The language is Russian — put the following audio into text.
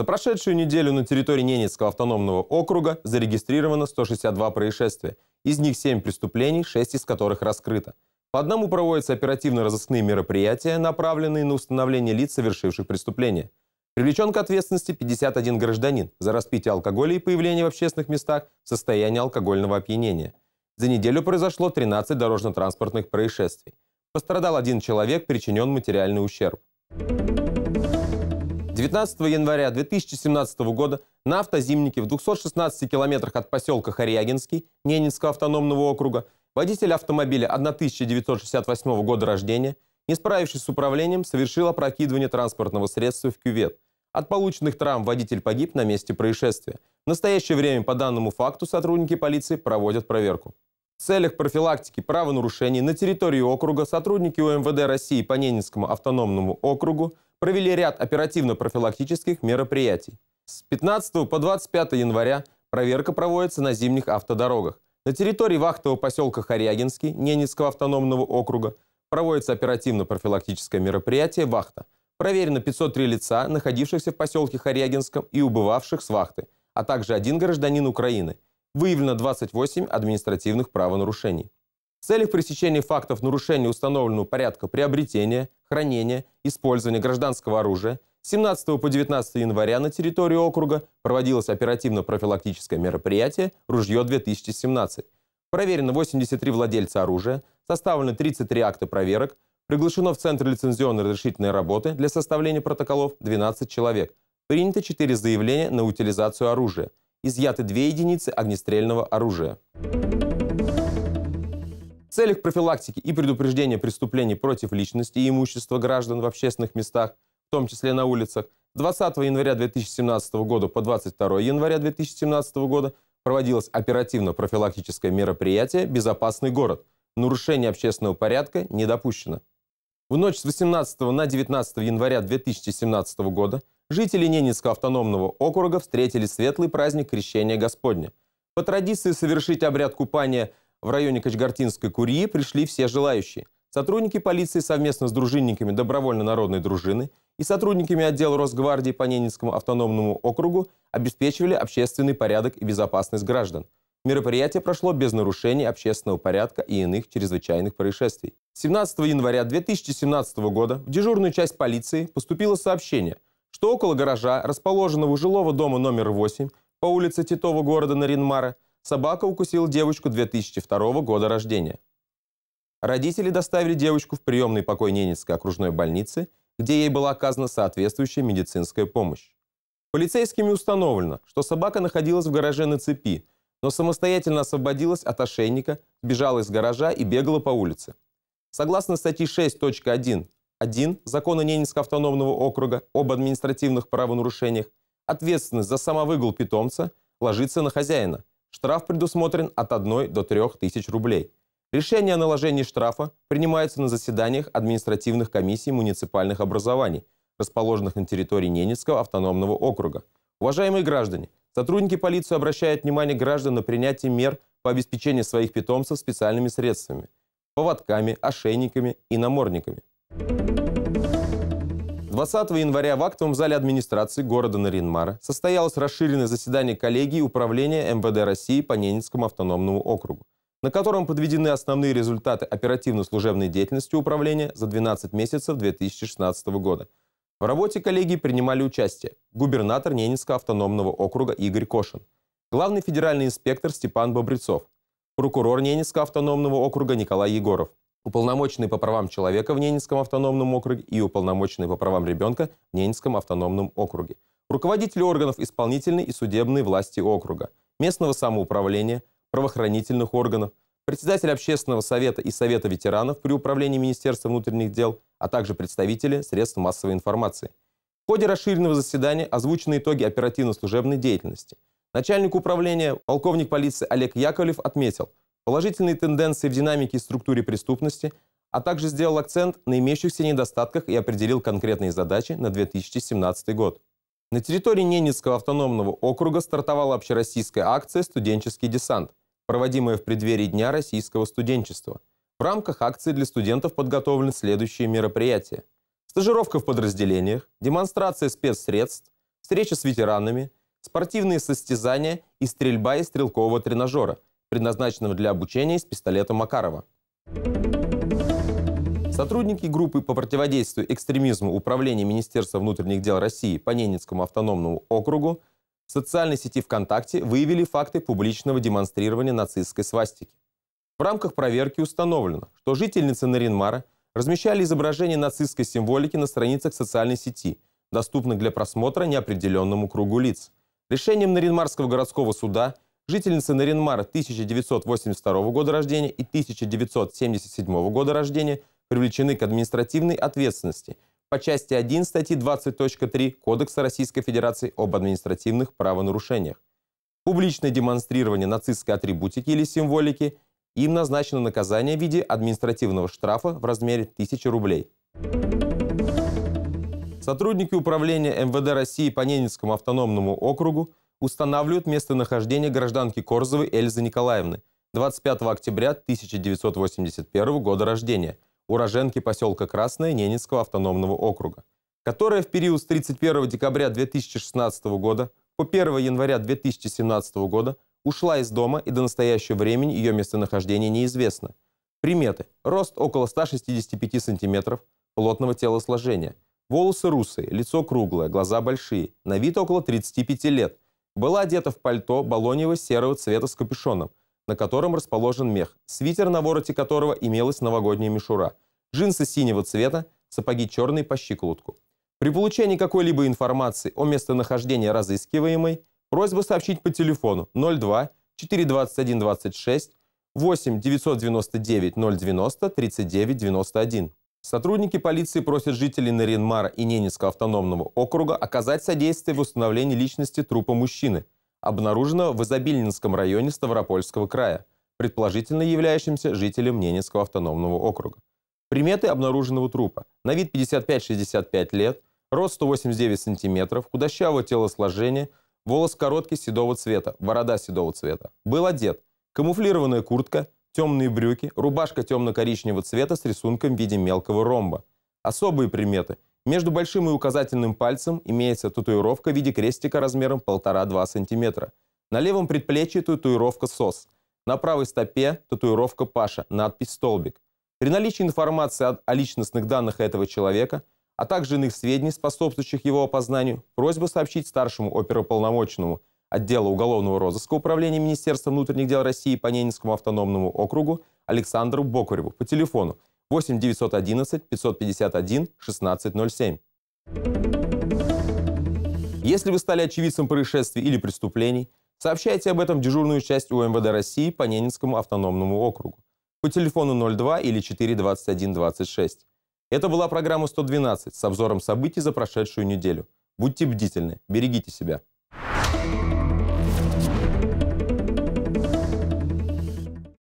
За прошедшую неделю на территории Ненецкого автономного округа зарегистрировано 162 происшествия. Из них 7 преступлений, 6 из которых раскрыто. По одному проводятся оперативно-розыскные мероприятия, направленные на установление лиц, совершивших преступления. Привлечен к ответственности 51 гражданин за распитие алкоголя и появление в общественных местах в состоянии алкогольного опьянения. За неделю произошло 13 дорожно-транспортных происшествий. Пострадал один человек, причинен материальный ущерб. 19 января 2017 года на автозимнике в 216 километрах от поселка Харьягинский Ненецкого автономного округа водитель автомобиля 1968 года рождения, не справившись с управлением, совершил опрокидывание транспортного средства в кювет. От полученных травм водитель погиб на месте происшествия. В настоящее время по данному факту сотрудники полиции проводят проверку. В целях профилактики правонарушений на территории округа сотрудники УМВД России по Ненецкому автономному округу – провели ряд оперативно-профилактических мероприятий. С 15 по 25 января проверка проводится на зимних автодорогах. На территории вахтового поселка Харягинский Ненецкого автономного округа проводится оперативно-профилактическое мероприятие «Вахта». Проверено 503 лица, находившихся в поселке Харягинском и убывавших с вахты, а также один гражданин Украины. Выявлено 28 административных правонарушений. В целях пресечения фактов нарушения установленного порядка приобретения, хранения, использования гражданского оружия 17 по 19 января на территории округа проводилось оперативно-профилактическое мероприятие «Ружье-2017». Проверено 83 владельца оружия, составлено 33 акта проверок, приглашено в Центр лицензионной разрешительной работы для составления протоколов 12 человек, принято 4 заявления на утилизацию оружия, изъяты 2 единицы огнестрельного оружия. В целях профилактики и предупреждения преступлений против личности и имущества граждан в общественных местах, в том числе на улицах, 20 января 2017 года по 22 января 2017 года проводилось оперативно-профилактическое мероприятие «Безопасный город». Нарушение общественного порядка не допущено. В ночь с 18 на 19 января 2017 года жители Ненецкого автономного округа встретили светлый праздник Крещения Господня. По традиции совершить обряд купания – в районе Качгартинской Курии пришли все желающие. Сотрудники полиции совместно с дружинниками добровольно-народной дружины и сотрудниками отдела Росгвардии по Ненецкому автономному округу обеспечивали общественный порядок и безопасность граждан. Мероприятие прошло без нарушений общественного порядка и иных чрезвычайных происшествий. 17 января 2017 года в дежурную часть полиции поступило сообщение, что около гаража, расположенного у жилого дома номер 8 по улице Титова города Наринмара, собака укусила девочку 2002 года рождения. Родители доставили девочку в приемный покой Ненецкой окружной больницы, где ей была оказана соответствующая медицинская помощь. Полицейскими установлено, что собака находилась в гараже на цепи, но самостоятельно освободилась от ошейника, сбежала из гаража и бегала по улице. Согласно статье 6.1.1 Закона Ненецкого автономного округа об административных правонарушениях, ответственность за самовыгул питомца ложится на хозяина, Штраф предусмотрен от 1 до 3 тысяч рублей. Решение о наложении штрафа принимается на заседаниях административных комиссий муниципальных образований, расположенных на территории Ненецкого автономного округа. Уважаемые граждане, сотрудники полиции обращают внимание граждан на принятие мер по обеспечению своих питомцев специальными средствами – поводками, ошейниками и намордниками. Thank you. 20 января в актовом зале администрации города Наринмара состоялось расширенное заседание коллегии управления МВД России по Ненецкому автономному округу, на котором подведены основные результаты оперативно-служебной деятельности управления за 12 месяцев 2016 года. В работе коллегии принимали участие губернатор Ненецкого автономного округа Игорь Кошин, главный федеральный инспектор Степан Бобрецов, прокурор Ненецкого автономного округа Николай Егоров, уполномоченный по правам человека в Ненецком автономном округе и уполномоченный по правам ребенка в Ненецком автономном округе, руководители органов исполнительной и судебной власти округа, местного самоуправления, правоохранительных органов, председатель Общественного совета и Совета ветеранов при управлении Министерства внутренних дел, а также представители средств массовой информации. В ходе расширенного заседания озвучены итоги оперативно-служебной деятельности. Начальник управления, полковник полиции Олег Яковлев отметил – положительные тенденции в динамике и структуре преступности, а также сделал акцент на имеющихся недостатках и определил конкретные задачи на 2017 год. На территории Ненецкого автономного округа стартовала общероссийская акция «Студенческий десант», проводимая в преддверии Дня российского студенчества. В рамках акции для студентов подготовлены следующие мероприятия. Стажировка в подразделениях, демонстрация спецсредств, встреча с ветеранами, спортивные состязания и стрельба из стрелкового тренажера – предназначенного для обучения из пистолета Макарова. Сотрудники группы по противодействию экстремизму Управления Министерства внутренних дел России по Ненецкому автономному округу в социальной сети ВКонтакте выявили факты публичного демонстрирования нацистской свастики. В рамках проверки установлено, что жительницы Наринмара размещали изображение нацистской символики на страницах социальной сети, доступных для просмотра неопределенному кругу лиц. Решением Наринмарского городского суда – жительницы Наринмар 1982 года рождения и 1977 года рождения привлечены к административной ответственности по части 1 статьи 20.3 Кодекса Российской Федерации об административных правонарушениях. Публичное демонстрирование нацистской атрибутики или символики им назначено наказание в виде административного штрафа в размере 1000 рублей. Сотрудники управления МВД России по Ненецкому автономному округу устанавливают местонахождение гражданки Корзовой Эльзы Николаевны, 25 октября 1981 года рождения, уроженки поселка Красное Ненецкого автономного округа, которая в период с 31 декабря 2016 года по 1 января 2017 года ушла из дома и до настоящего времени ее местонахождение неизвестно. Приметы. Рост около 165 сантиметров, плотного телосложения. Волосы русые, лицо круглое, глаза большие. На вид около 35 лет – была одета в пальто баллонево-серого цвета с капюшоном, на котором расположен мех, свитер, на вороте которого имелась новогодняя мишура, джинсы синего цвета, сапоги черные по щиколотку. При получении какой-либо информации о местонахождении разыскиваемой, просьба сообщить по телефону 02 421 26 8 999 090 39 91. Сотрудники полиции просят жителей Наринмара и Ненецкого автономного округа оказать содействие в установлении личности трупа мужчины, обнаруженного в Изобильнинском районе Ставропольского края, предположительно являющимся жителем Ненецкого автономного округа. Приметы обнаруженного трупа. На вид 55-65 лет, рост 189 сантиметров, худощавого телосложения, волос короткий седого цвета, борода седого цвета. Был одет. Камуфлированная куртка – темные брюки, рубашка темно-коричневого цвета с рисунком в виде мелкого ромба. Особые приметы. Между большим и указательным пальцем имеется татуировка в виде крестика размером 1,5-2 см. На левом предплечье татуировка «СОС». На правой стопе татуировка «Паша», надпись «Столбик». При наличии информации о, личностных данных этого человека, а также иных сведений, способствующих его опознанию, просьба сообщить старшему оперуполномоченному отдела уголовного розыска Управления Министерства внутренних дел России по Ненецкому автономному округу Александру Бокуреву по телефону 8 911 551 1607. Если вы стали очевидцем происшествий или преступлений, сообщайте об этом дежурную часть УМВД России по Ненецкому автономному округу по телефону 02 или 421 26. Это была программа 112 с обзором событий за прошедшую неделю. Будьте бдительны, берегите себя.